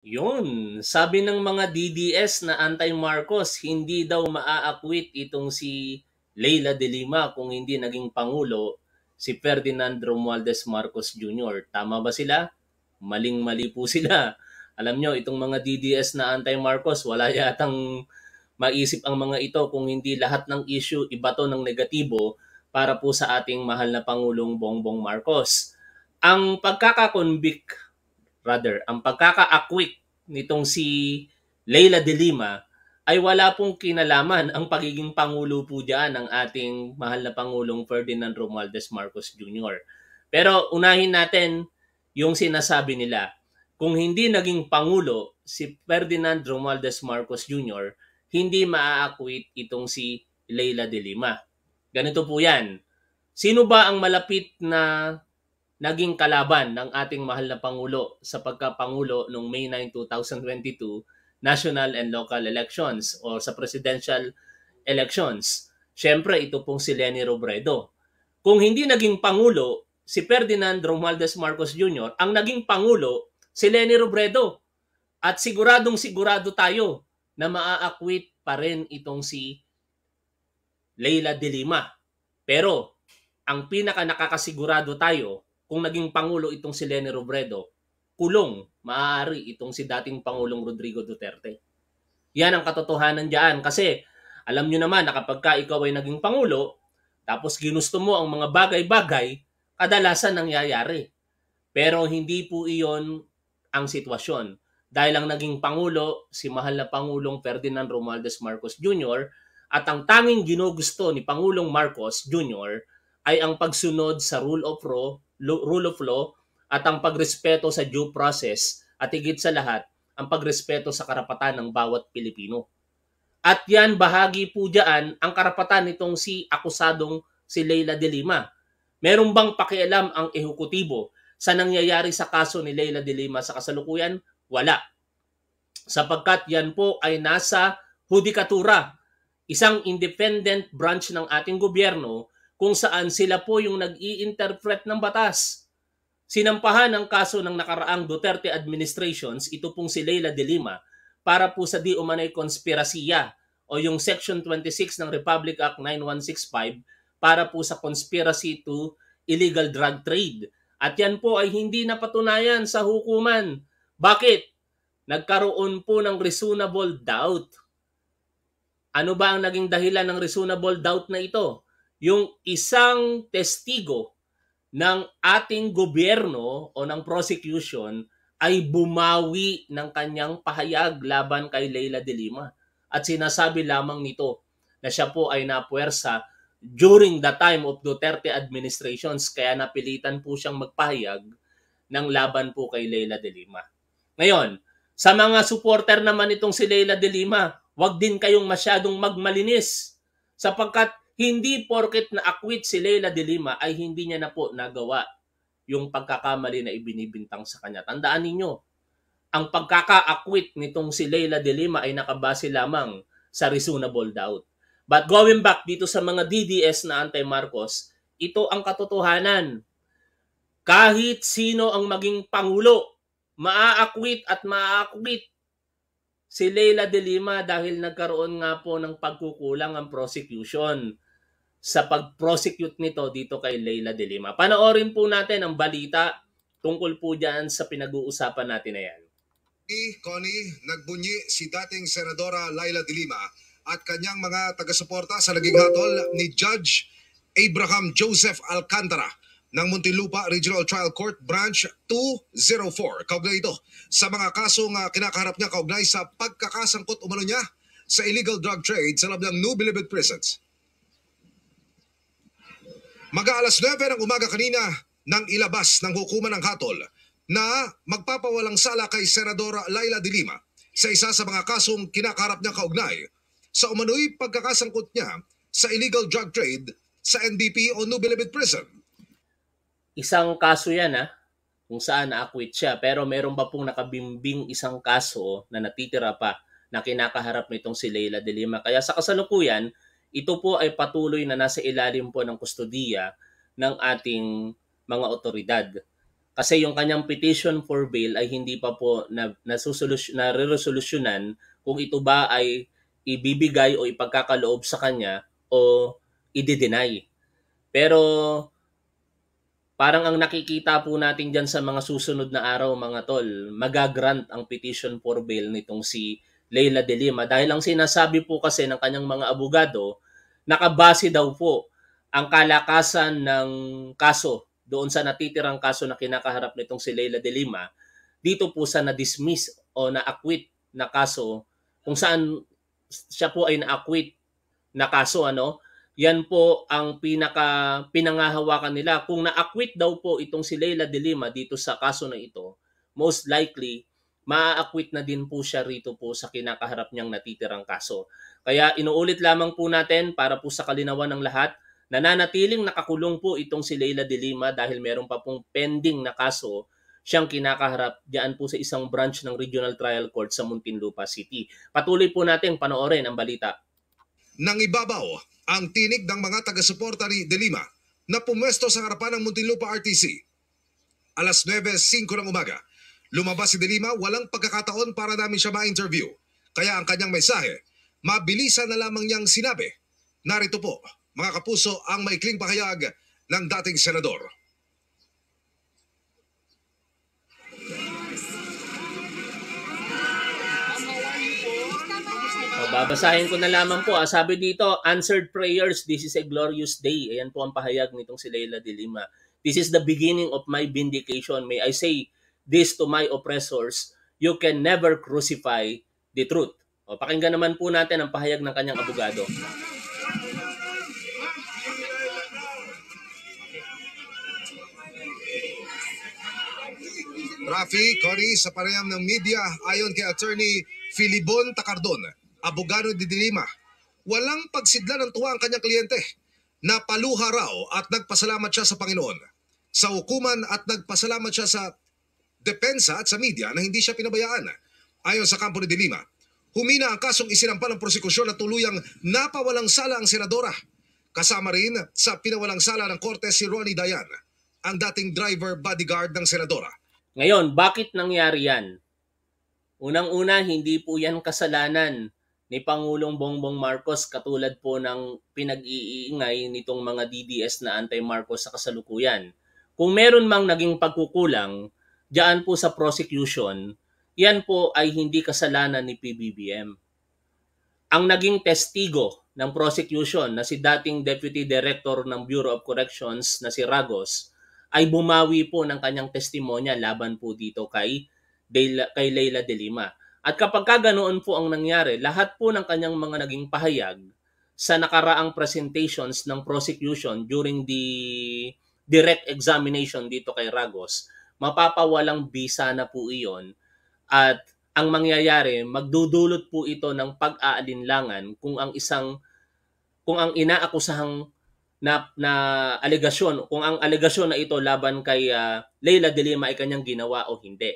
Yun, sabi ng mga DDS na anti-Marcos, hindi daw maaakwit itong si Leila de Lima kung hindi naging Pangulo si Ferdinand Romualdez Marcos Jr. Tama ba sila? Maling-mali po sila. Alam nyo, itong mga DDS na anti-Marcos, wala yatang maisip ang mga ito kung hindi lahat ng issue ibato ng negatibo para po sa ating mahal na Pangulong Bongbong Marcos. Ang pagkakakonvict rather, ang pagkaka-acquit nitong si Leila de Lima ay wala pong kinalaman ang pagiging pangulo po dyan ng ating mahal na Pangulong Ferdinand Romualdez Marcos Jr. Pero unahin natin yung sinasabi nila. Kung hindi naging pangulo si Ferdinand Romualdez Marcos Jr., hindi maa-acquit itong si Leila de Lima. Ganito po yan. Sino ba ang malapit na naging kalaban ng ating mahal na Pangulo sa pagkapangulo noong May 9, 2022, national and local elections o sa presidential elections. Siyempre, ito pong si Lenny Robredo. Kung hindi naging Pangulo, si Ferdinand Romualdez Marcos Jr., ang naging Pangulo, si Lenny Robredo. At siguradong sigurado tayo na maaakwit pa rin itong si Leila Dilima. Pero ang pinaka nakakasigurado tayo kung naging Pangulo itong si Leni Robredo, kulong maaari itong si dating Pangulong Rodrigo Duterte. Yan ang katotohanan diyan kasi alam niyo naman na kapag ka ikaw ay naging Pangulo, tapos ginusto mo ang mga bagay-bagay, kadalasan nangyayari. Pero hindi po iyon ang sitwasyon. Dahil ang naging Pangulo, si mahal na Pangulong Ferdinand Romualdez Marcos Jr. at ang tanging ginugusto ni Pangulong Marcos Jr. ay ang pagsunod sa rule of law rule of law at ang pagrespeto sa due process at higit sa lahat, ang pagrespeto sa karapatan ng bawat Pilipino. At yan, bahagi po dyan ang karapatan nitong si akusadong si Leila de Lima. Meron bang pakialam ang ehekutibo sa nangyayari sa kaso ni Leila de Lima sa kasalukuyan? Wala. Sapagkat yan po ay nasa hudikatura, isang independent branch ng ating gobyerno kung saan sila po yung nag i ng batas. Sinampahan ang kaso ng nakaraang Duterte administrations, ito pong si Leila de Lima, para po sa di umanay konspirasiya o yung Section 26 ng Republic Act 9165 para po sa conspiracy to illegal drug trade. At yan po ay hindi napatunayan sa hukuman. Bakit? Nagkaroon po ng reasonable doubt. Ano ba ang naging dahilan ng reasonable doubt na ito? yung isang testigo ng ating gobyerno o ng prosecution ay bumawi ng kanyang pahayag laban kay Leila de Lima. At sinasabi lamang nito na siya po ay napuwersa during the time of Duterte administrations kaya napilitan po siyang magpahayag ng laban po kay Leila de Lima. Ngayon, sa mga supporter naman itong si Leila de Lima, huwag din kayong masyadong magmalinis sapagkat hindi porket na-acquit si Leila de Lima ay hindi niya na po nagawa yung pagkakamali na ibinibintang sa kanya. Tandaan ninyo, ang pagkaka-acquit nitong si Leila de Lima ay nakabase lamang sa reasonable doubt. But going back dito sa mga DDS na anti-Marcos, ito ang katotohanan. Kahit sino ang maging pangulo, maa-acquit at maa-acquit si Leila de Lima dahil nagkaroon nga po ng pagkukulang ang prosecution sa pag-prosecute nito dito kay Leila De Lima. Panoorin po natin ang balita tungkol po dyan sa pinag-uusapan natin na yan. Connie, nagbunyi si dating Senadora Leila De Lima at kanyang mga taga-suporta sa naging hatol ni Judge Abraham Joseph Alcantara ng Muntinlupa Regional Trial Court Branch 204. Kaugnay ito sa mga kasong ah, kinakaharap niya kaugnay sa pagkakasangkot umano niya sa illegal drug trade sa loob ng New Bilibid Prisons. Mag-aalas 9 ng umaga kanina nang ilabas ng hukuman ng hatol na magpapawalang sala kay Senadora Laila de sa isa sa mga kasong kinakarap niya kaugnay sa umano'y pagkakasangkot niya sa illegal drug trade sa NBP o New Bilibid Prison. Isang kaso yan ha, ah, kung saan na-acquit siya pero meron pa pong nakabimbing isang kaso na natitira pa na kinakaharap nitong si Leila de Kaya sa kasalukuyan, ito po ay patuloy na nasa ilalim po ng kustodiya ng ating mga otoridad. Kasi yung kanyang petition for bail ay hindi pa po na, na resolusyonan kung ito ba ay ibibigay o ipagkakaloob sa kanya o i-deny. Pero parang ang nakikita po natin dyan sa mga susunod na araw mga tol, magagrant ang petition for bail nitong si Leila de Lima dahil ang sinasabi po kasi ng kanyang mga abogado, nakabase daw po ang kalakasan ng kaso doon sa natitirang kaso na kinakaharap nitong si Leila de Lima dito po sa na-dismiss o na-acquit na kaso kung saan siya po ay na-acquit na kaso ano yan po ang pinaka pinangahawakan nila kung na-acquit daw po itong si Leila de Lima dito sa kaso na ito most likely maa-acquit na din po siya rito po sa kinakaharap niyang natitirang kaso. Kaya inuulit lamang po natin para po sa kalinawan ng lahat, nananatiling nakakulong po itong si Leila de Lima dahil meron pa pong pending na kaso siyang kinakaharap diyan po sa isang branch ng Regional Trial Court sa Muntinlupa City. Patuloy po natin panoorin ang balita. Nang ibabaw ang tinig ng mga taga-suporta ni De Lima na pumwesto sa harapan ng Muntinlupa RTC. Alas 9.05 ng umaga, Lumabas si Delima, walang pagkakataon para namin siya ma-interview. Kaya ang kanyang mensahe, mabilisan na lamang niyang sinabi. Narito po, mga kapuso, ang maikling pahayag ng dating senador. Babasahin ko na lamang po. Ah. Sabi dito, answered prayers, this is a glorious day. Ayan po ang pahayag nitong si Leila Dilima. This is the beginning of my vindication. May I say, this to my oppressors, you can never crucify the truth. O, pakinggan naman po natin ang pahayag ng kanyang abogado. Rafi, Cory, sa pareham ng media, ayon kay Attorney Filibon Takardon, abogado ni Dilima, walang pagsidla ng tuwa ang kanyang kliyente. Napaluha raw at nagpasalamat siya sa Panginoon. Sa hukuman at nagpasalamat siya sa depensa at sa media na hindi siya pinabayaan. Ayon sa kampo ni De Lima, humina ang kasong isinampal ng prosekusyon na tuluyang napawalang sala ang senadora. Kasama rin sa pinawalang sala ng korte si Ronnie Dayan, ang dating driver bodyguard ng senadora. Ngayon, bakit nangyari yan? Unang-una, hindi po yan kasalanan ni Pangulong Bongbong Marcos katulad po ng pinag-iingay nitong mga DDS na anti-Marcos sa kasalukuyan. Kung meron mang naging pagkukulang, diyan po sa prosecution, yan po ay hindi kasalanan ni PBBM. Ang naging testigo ng prosecution na si dating Deputy Director ng Bureau of Corrections na si Ragos ay bumawi po ng kanyang testimonya laban po dito kay, Deila, kay Leila De Lima. At kapag ganoon po ang nangyari, lahat po ng kanyang mga naging pahayag sa nakaraang presentations ng prosecution during the direct examination dito kay Ragos mapapawalang bisa na po iyon at ang mangyayari, magdudulot po ito ng pag-aalinlangan kung ang isang kung ang inaakusahang na, na alegasyon, kung ang alegasyon na ito laban kay uh, Leila de Lima ay kanyang ginawa o hindi.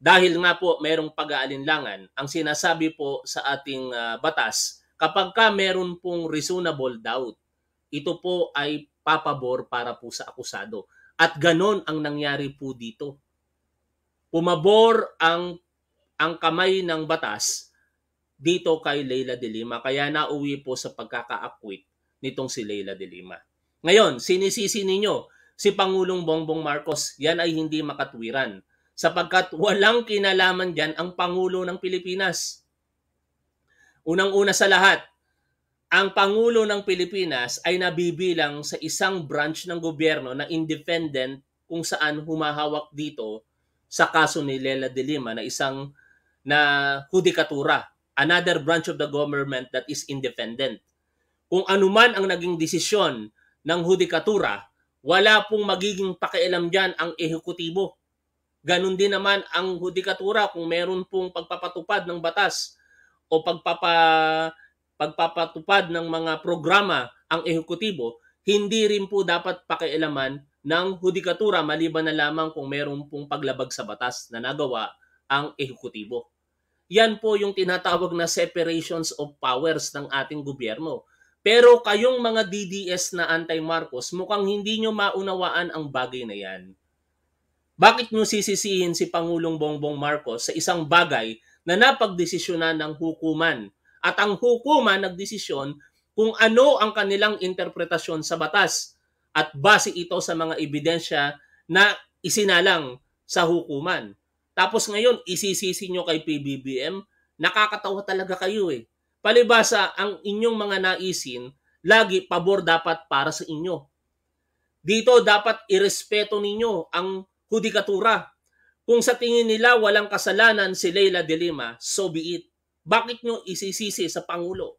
Dahil nga po mayroong pag-aalinlangan, ang sinasabi po sa ating uh, batas, kapag ka meron pong reasonable doubt, ito po ay papabor para po sa akusado. At ganon ang nangyari po dito. Pumabor ang ang kamay ng batas dito kay Leila de Lima kaya nauwi po sa pagkaka-acquit nitong si Leila de Lima. Ngayon, sinisisi ninyo si Pangulong Bongbong Marcos, yan ay hindi makatwiran sapagkat walang kinalaman diyan ang Pangulo ng Pilipinas. Unang-una sa lahat, ang Pangulo ng Pilipinas ay nabibilang sa isang branch ng gobyerno na independent kung saan humahawak dito sa kaso ni Lela de Lima na isang na hudikatura, another branch of the government that is independent. Kung anuman ang naging desisyon ng hudikatura, wala pong magiging pakialam dyan ang ehekutibo. Ganon din naman ang hudikatura kung meron pong pagpapatupad ng batas o pagpapa pagpapatupad ng mga programa ang ehekutibo, hindi rin po dapat pakialaman ng hudikatura maliban na lamang kung meron pong paglabag sa batas na nagawa ang ehekutibo. Yan po yung tinatawag na separations of powers ng ating gobyerno. Pero kayong mga DDS na anti-Marcos, mukhang hindi nyo maunawaan ang bagay na yan. Bakit nyo sisisihin si Pangulong Bongbong Marcos sa isang bagay na napagdesisyonan ng hukuman at ang hukuma nagdesisyon kung ano ang kanilang interpretasyon sa batas at base ito sa mga ebidensya na isinalang sa hukuman. Tapos ngayon, isisisi nyo kay PBBM, nakakatawa talaga kayo eh. Palibasa, ang inyong mga naisin, lagi pabor dapat para sa inyo. Dito dapat irespeto ninyo ang hudikatura. Kung sa tingin nila walang kasalanan si Leila de Lima, so be it. Bakit nyo isisisi sa Pangulo?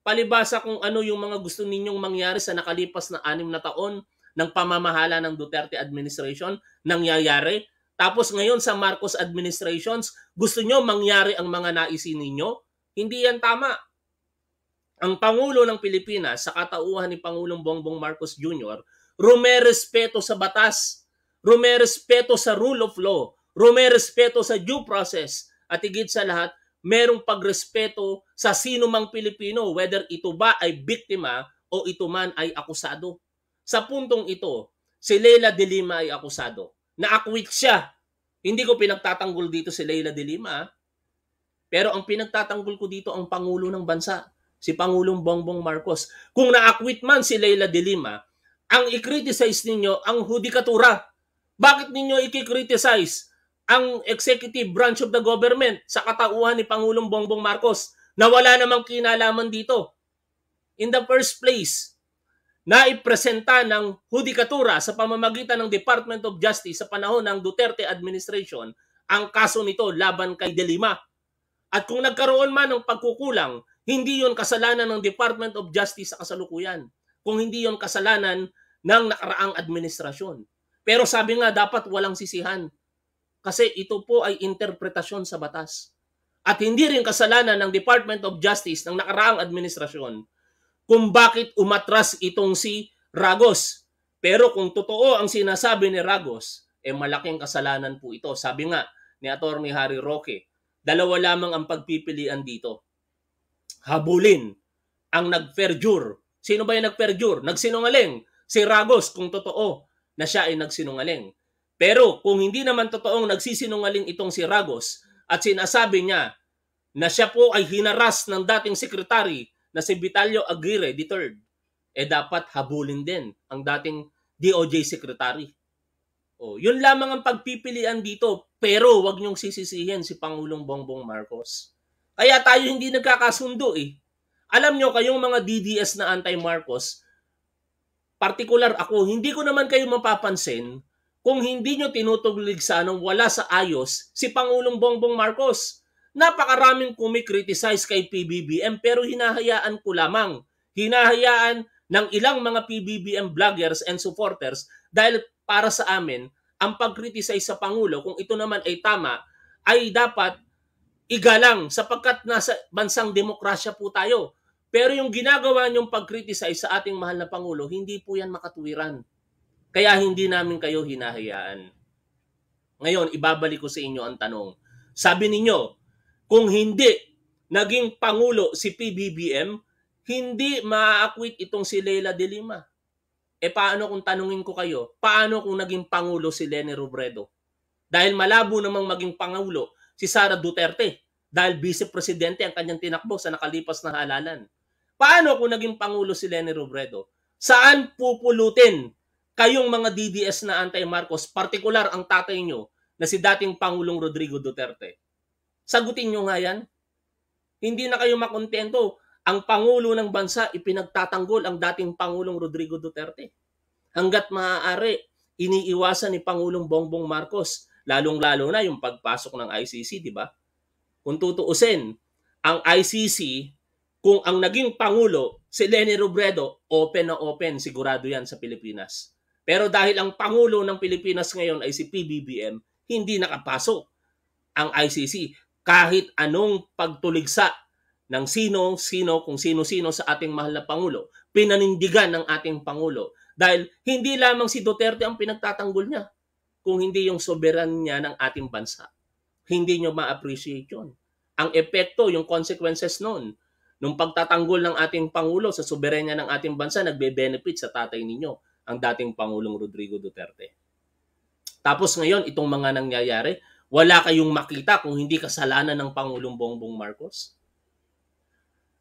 Palibasa kung ano yung mga gusto ninyong mangyari sa nakalipas na anim na taon ng pamamahala ng Duterte administration nangyayari. Tapos ngayon sa Marcos administrations, gusto nyo mangyari ang mga naisin ninyo? Hindi yan tama. Ang Pangulo ng Pilipinas sa katauhan ni Pangulong Bongbong Marcos Jr. rumerespeto sa batas, rumerespeto sa rule of law, rumerespeto sa due process, at higit sa lahat, merong pagrespeto sa sino mang Pilipino, whether ito ba ay biktima o ito man ay akusado. Sa puntong ito, si Leila De Lima ay akusado. Na-acquit siya. Hindi ko pinagtatanggol dito si Leila De Lima. Ah. Pero ang pinagtatanggol ko dito ang Pangulo ng Bansa, si Pangulong Bongbong Marcos. Kung na-acquit man si Leila De Lima, ang i-criticize ninyo ang hudikatura. Bakit ninyo i-criticize ang executive branch of the government sa katauhan ni Pangulong Bongbong Marcos na wala namang kinalaman dito. In the first place, naipresenta ng hudikatura sa pamamagitan ng Department of Justice sa panahon ng Duterte administration ang kaso nito laban kay Delima. At kung nagkaroon man ng pagkukulang, hindi yon kasalanan ng Department of Justice sa kasalukuyan, kung hindi yon kasalanan ng nakaraang administrasyon. Pero sabi nga dapat walang sisihan kasi ito po ay interpretasyon sa batas. At hindi rin kasalanan ng Department of Justice ng nakaraang administrasyon kung bakit umatras itong si Ragos. Pero kung totoo ang sinasabi ni Ragos, eh malaking kasalanan po ito. Sabi nga ni Attorney Harry Roque, dalawa lamang ang pagpipilian dito. Habulin ang nagperdure. Sino ba yung nagperdure? Nagsinungaling. Si Ragos kung totoo na siya ay nagsinungaling. Pero kung hindi naman totoong nagsisinungaling itong si Ragos at sinasabi niya na siya po ay hinaras ng dating sekretary na si Vitalio Aguirre III, eh dapat habulin din ang dating DOJ secretary. O, oh, yun lamang ang pagpipilian dito, pero wag niyong sisisihin si Pangulong Bongbong Marcos. Kaya tayo hindi nagkakasundo eh. Alam nyo, kayong mga DDS na anti-Marcos, partikular ako, hindi ko naman kayo mapapansin kung hindi nyo tinutuglig sa anong wala sa ayos si Pangulong Bongbong Marcos. Napakaraming kumikriticize kay PBBM pero hinahayaan ko lamang. Hinahayaan ng ilang mga PBBM vloggers and supporters dahil para sa amin, ang pagkritisize sa Pangulo, kung ito naman ay tama, ay dapat igalang sapagkat nasa bansang demokrasya po tayo. Pero yung ginagawa niyong pagkritisize sa ating mahal na Pangulo, hindi po yan makatuwiran. Kaya hindi namin kayo hinahayaan. Ngayon, ibabalik ko sa inyo ang tanong. Sabi ninyo, kung hindi naging pangulo si PBBM, hindi maaakwit itong si Leila de Lima. E paano kung tanungin ko kayo, paano kung naging pangulo si Leni Robredo? Dahil malabo namang maging pangulo si Sara Duterte dahil vice-presidente ang kanyang tinakbo sa nakalipas na halalan. Paano kung naging pangulo si Leni Robredo? Saan pupulutin kayong mga DDS na anti-Marcos, partikular ang tatay nyo na si dating Pangulong Rodrigo Duterte. Sagutin nyo nga yan. Hindi na kayo makontento. Ang Pangulo ng bansa, ipinagtatanggol ang dating Pangulong Rodrigo Duterte. Hanggat maaari, iniiwasan ni Pangulong Bongbong Marcos, lalong-lalo na yung pagpasok ng ICC, di ba? Kung tutuusin, ang ICC, kung ang naging Pangulo, si Lenny Robredo, open na open, sigurado yan sa Pilipinas pero dahil ang Pangulo ng Pilipinas ngayon ay si PBBM, hindi nakapasok ang ICC kahit anong pagtuligsa ng sino, sino, kung sino-sino sa ating mahal na Pangulo. Pinanindigan ng ating Pangulo dahil hindi lamang si Duterte ang pinagtatanggol niya kung hindi yung soberan niya ng ating bansa. Hindi nyo ma-appreciate yun. Ang epekto, yung consequences noon, nung pagtatanggol ng ating Pangulo sa soberanya ng ating bansa, nagbe-benefit sa tatay ninyo ang dating Pangulong Rodrigo Duterte. Tapos ngayon, itong mga nangyayari, wala kayong makita kung hindi kasalanan ng Pangulong Bongbong Marcos?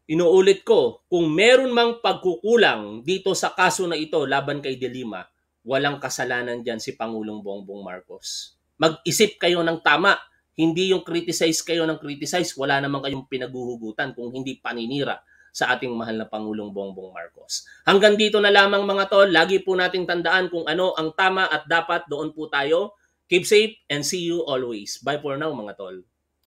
Inuulit ko, kung meron mang pagkukulang dito sa kaso na ito laban kay De Lima, walang kasalanan dyan si Pangulong Bongbong Marcos. Mag-isip kayo ng tama, hindi yung criticize kayo ng criticize, wala naman kayong pinaguhugutan kung hindi paninira sa ating mahal na Pangulong Bongbong Marcos. Hanggang dito na lamang mga tol. Lagi po nating tandaan kung ano ang tama at dapat doon po tayo. Keep safe and see you always. Bye for now mga tol.